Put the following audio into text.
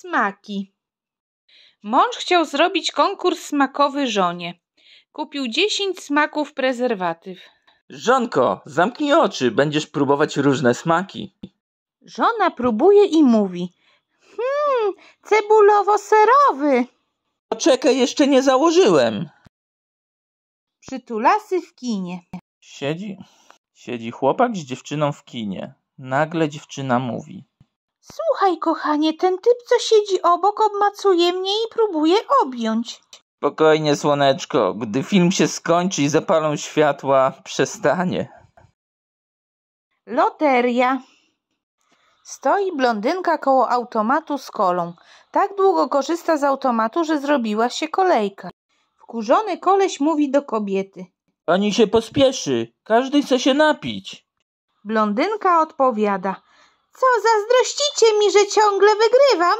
Smaki. Mąż chciał zrobić konkurs smakowy żonie. Kupił dziesięć smaków prezerwatyw. Żonko, zamknij oczy, będziesz próbować różne smaki. Żona próbuje i mówi. Hmm, cebulowo-serowy. Poczekaj, jeszcze nie założyłem. Przytulasy w kinie. Siedzi, siedzi chłopak z dziewczyną w kinie. Nagle dziewczyna mówi. Słuchaj, kochanie, ten typ, co siedzi obok, obmacuje mnie i próbuje objąć. Spokojnie, słoneczko. Gdy film się skończy i zapalą światła, przestanie. Loteria. Stoi blondynka koło automatu z kolą. Tak długo korzysta z automatu, że zrobiła się kolejka. Wkurzony koleś mówi do kobiety. Pani się pospieszy. Każdy chce się napić. Blondynka odpowiada. Co, zazdrościcie mi, że ciągle wygrywam?